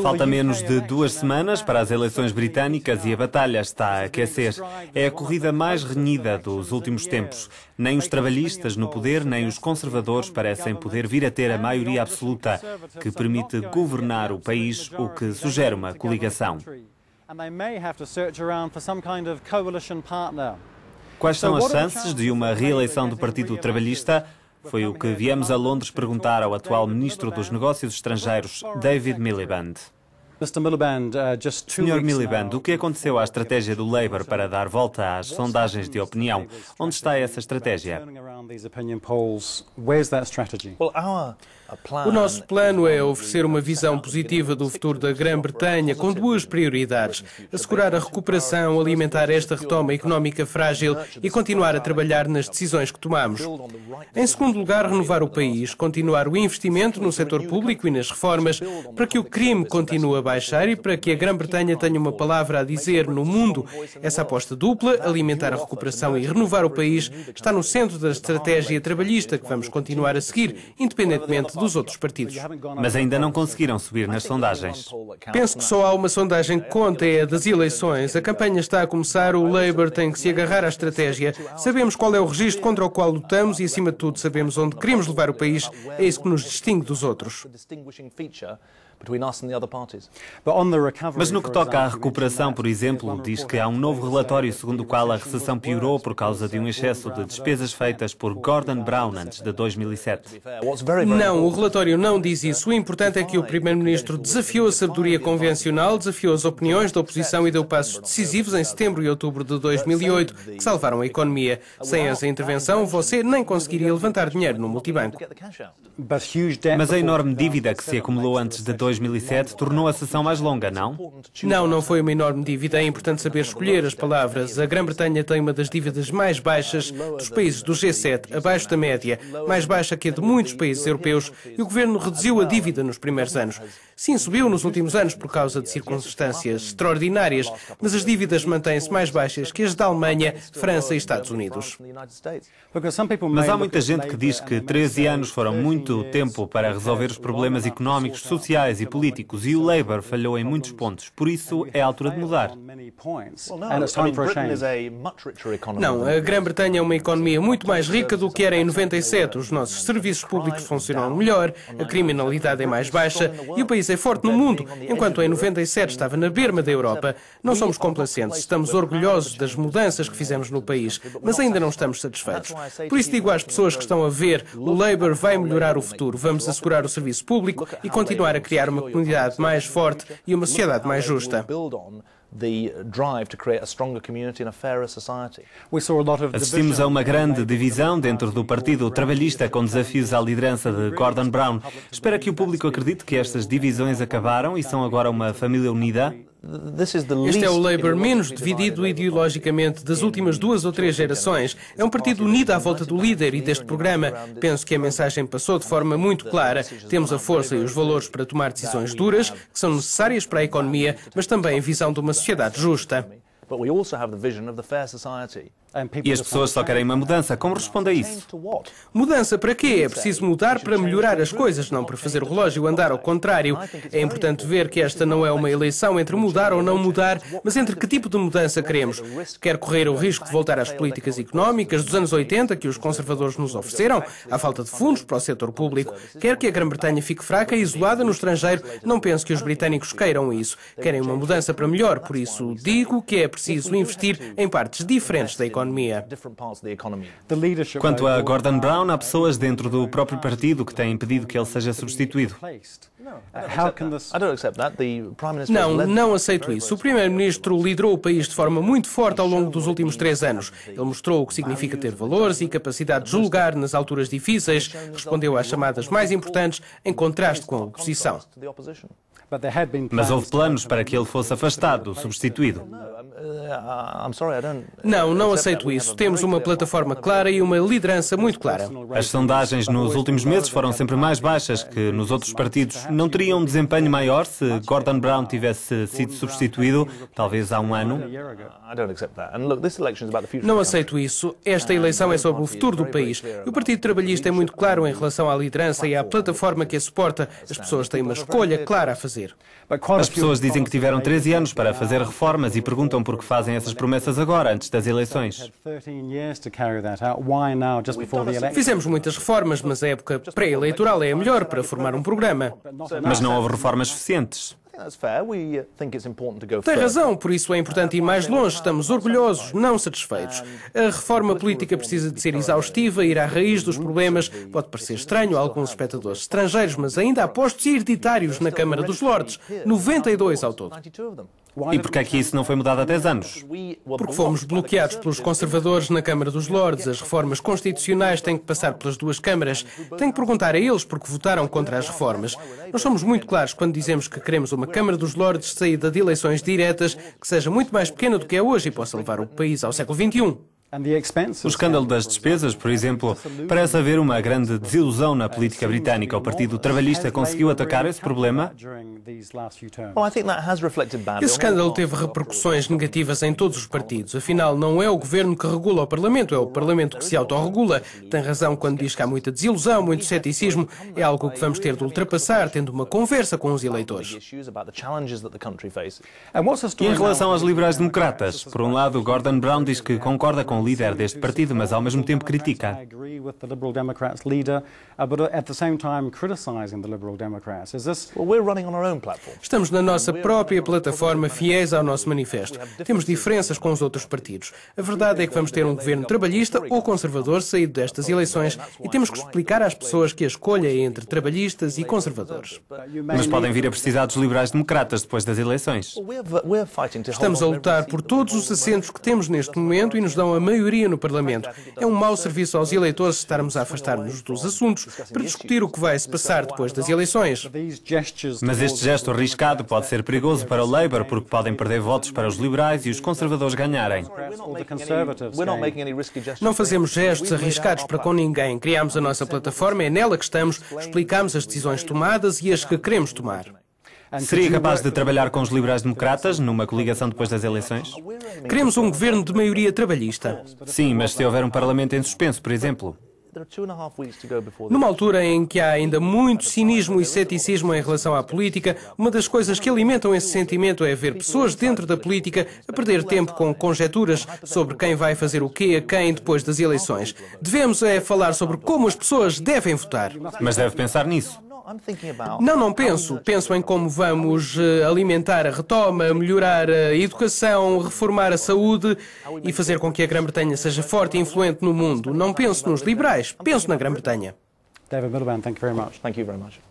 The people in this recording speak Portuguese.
Falta menos de duas semanas para as eleições britânicas e a batalha está a aquecer. É a corrida mais renhida dos últimos tempos. Nem os trabalhistas no poder, nem os conservadores parecem poder vir a ter a maioria absoluta que permite governar o país, o que sugere uma coligação. Quais são as chances de uma reeleição do Partido Trabalhista? Foi o que viemos a Londres perguntar ao atual ministro dos Negócios Estrangeiros, David Miliband. Sr. Miliband, o que aconteceu à estratégia do Labour para dar volta às sondagens de opinião? Onde está essa estratégia? O nosso plano é oferecer uma visão positiva do futuro da Grã-Bretanha com duas prioridades: assegurar a recuperação, alimentar esta retoma económica frágil e continuar a trabalhar nas decisões que tomamos. Em segundo lugar, renovar o país, continuar o investimento no setor público e nas reformas para que o crime continue a baixar e para que a Grã-Bretanha tenha uma palavra a dizer no mundo. Essa aposta dupla, alimentar a recuperação e renovar o país, está no centro da estratégia trabalhista que vamos continuar a seguir, independentemente dos outros partidos. Mas ainda não conseguiram subir nas sondagens. Penso que só há uma sondagem que conta, é a das eleições. A campanha está a começar, o Labour tem que se agarrar à estratégia. Sabemos qual é o registro contra o qual lutamos e, acima de tudo, sabemos onde queremos levar o país. É isso que nos distingue dos outros. Mas no que toca à recuperação, por exemplo, diz que há um novo relatório segundo o qual a recessão piorou por causa de um excesso de despesas feitas por Gordon Brown antes de 2007. Não, o relatório não diz isso. O importante é que o Primeiro-Ministro desafiou a sabedoria convencional, desafiou as opiniões da oposição e deu passos decisivos em setembro e outubro de 2008 que salvaram a economia. Sem essa intervenção, você nem conseguiria levantar dinheiro no multibanco. Mas a enorme dívida que se acumulou antes de 2008 2007 tornou a sessão mais longa, não? Não, não foi uma enorme dívida. É importante saber escolher as palavras. A Grã-Bretanha tem uma das dívidas mais baixas dos países do G7, abaixo da média, mais baixa que a de muitos países europeus, e o governo reduziu a dívida nos primeiros anos. Sim, subiu nos últimos anos por causa de circunstâncias extraordinárias, mas as dívidas mantêm-se mais baixas que as da Alemanha, França e Estados Unidos. Mas há muita gente que diz que 13 anos foram muito tempo para resolver os problemas económicos, sociais sociais e políticos, e o Labour falhou em muitos pontos. Por isso, é a altura de mudar. Não, a Grã-Bretanha é uma economia muito mais rica do que era em 97. Os nossos serviços públicos funcionam melhor, a criminalidade é mais baixa e o país é forte no mundo, enquanto em 97 estava na berma da Europa. Não somos complacentes, estamos orgulhosos das mudanças que fizemos no país, mas ainda não estamos satisfeitos. Por isso digo às pessoas que estão a ver, o Labour vai melhorar o futuro. Vamos assegurar o serviço público e continuar a criar criar uma comunidade mais forte e uma sociedade mais justa. Assistimos a uma grande divisão dentro do Partido Trabalhista com desafios à liderança de Gordon Brown. Espera que o público acredite que estas divisões acabaram e são agora uma família unida? Este é o Labour menos dividido ideologicamente das últimas duas ou três gerações. É um partido unido à volta do líder e deste programa. Penso que a mensagem passou de forma muito clara. Temos a força e os valores para tomar decisões duras, que são necessárias para a economia, mas também a visão de uma sociedade justa. E as pessoas só querem uma mudança. Como responde a isso? Mudança para quê? É preciso mudar para melhorar as coisas, não para fazer o relógio andar ao contrário. É importante ver que esta não é uma eleição entre mudar ou não mudar, mas entre que tipo de mudança queremos. Quer correr o risco de voltar às políticas económicas dos anos 80 que os conservadores nos ofereceram, à falta de fundos para o setor público. Quer que a Grã-Bretanha fique fraca e isolada no estrangeiro. Não penso que os britânicos queiram isso. Querem uma mudança para melhor, por isso digo que é preciso investir em partes diferentes da economia. Quanto a Gordon Brown, há pessoas dentro do próprio partido que têm pedido que ele seja substituído. Não, não aceito isso. O Primeiro-Ministro liderou o país de forma muito forte ao longo dos últimos três anos. Ele mostrou o que significa ter valores e capacidade de julgar nas alturas difíceis, respondeu às chamadas mais importantes, em contraste com a oposição. Mas houve planos para que ele fosse afastado, substituído. Uh, uh, não, não aceito isso. Temos uma plataforma clara e uma liderança muito clara. As sondagens nos últimos meses foram sempre mais baixas que nos outros partidos. Não teriam um desempenho maior se Gordon Brown tivesse sido substituído, talvez há um ano? Uh, não aceito isso. Esta eleição é sobre o futuro do país. o Partido Trabalhista é muito claro em relação à liderança e à plataforma que a suporta. As pessoas têm uma escolha clara a fazer fazer. As é é pessoas dizem que é tiveram 13 anos para fazer reformas e perguntam por que fazem essas promessas agora, antes das eleições. Fizemos muitas reformas, mas a época pré-eleitoral é a melhor para formar um programa. Mas não houve reformas suficientes. Tem razão, por isso é importante ir mais longe. Estamos orgulhosos, não satisfeitos. A reforma política precisa de ser exaustiva, ir à raiz dos problemas. Pode parecer estranho a alguns espectadores estrangeiros, mas ainda há postos hereditários na Câmara dos Lordes 92 ao todo. E por que é que isso não foi mudado há 10 anos? Porque fomos bloqueados pelos conservadores na Câmara dos Lordes. As reformas constitucionais têm que passar pelas duas câmaras. Tenho que perguntar a eles porque votaram contra as reformas. Nós somos muito claros quando dizemos que queremos uma Câmara dos Lordes saída de eleições diretas que seja muito mais pequena do que é hoje e possa levar o país ao século XXI. O escândalo das despesas, por exemplo, parece haver uma grande desilusão na política britânica. O Partido Trabalhista conseguiu atacar esse problema? Esse escândalo teve repercussões negativas em todos os partidos. Afinal, não é o governo que regula o Parlamento, é o Parlamento que se autorregula. Tem razão quando diz que há muita desilusão, muito ceticismo. É algo que vamos ter de ultrapassar, tendo uma conversa com os eleitores. E em relação aos liberais democratas, por um lado, Gordon Brown diz que concorda com líder deste partido, mas ao mesmo tempo critica. Uh, uh, Estamos na nossa própria plataforma, fiéis ao nosso manifesto. Temos diferenças com os outros partidos. A verdade é que vamos ter um governo trabalhista ou conservador saído destas eleições e temos que explicar às pessoas que a escolha é entre trabalhistas e conservadores. Mas podem vir a precisar dos liberais-democratas depois das eleições. Estamos a lutar por todos os assentos que temos neste momento e nos dão a maioria no Parlamento. É um mau serviço aos eleitores estarmos a afastar-nos dos assuntos para discutir o que vai se passar depois das eleições. Mas este gesto arriscado pode ser perigoso para o Labour, porque podem perder votos para os liberais e os conservadores ganharem. Não fazemos gestos arriscados para com ninguém. Criamos a nossa plataforma, é nela que estamos, explicamos as decisões tomadas e as que queremos tomar. Seria capaz de eh, trabalhar com os liberais-democratas numa coligação depois das eleições? Queremos um governo de maioria trabalhista. Sim, mas se houver um parlamento em suspenso, por exemplo. Numa altura em que há ainda muito cinismo e ceticismo em relação à política, uma das coisas que alimentam esse sentimento é ver pessoas dentro da política a perder tempo com conjecturas sobre quem vai fazer o quê a quem depois das eleições. Devemos é falar sobre como as pessoas devem votar. Mas deve pensar nisso. Não, não penso. Penso em como vamos eh, alimentar a retoma, melhorar a educação, reformar a saúde e fazer com que a Grã-Bretanha seja forte e influente no mundo. Não penso nos liberais, penso na Grã-Bretanha. David Miliband, thank you very much. Thank you very much.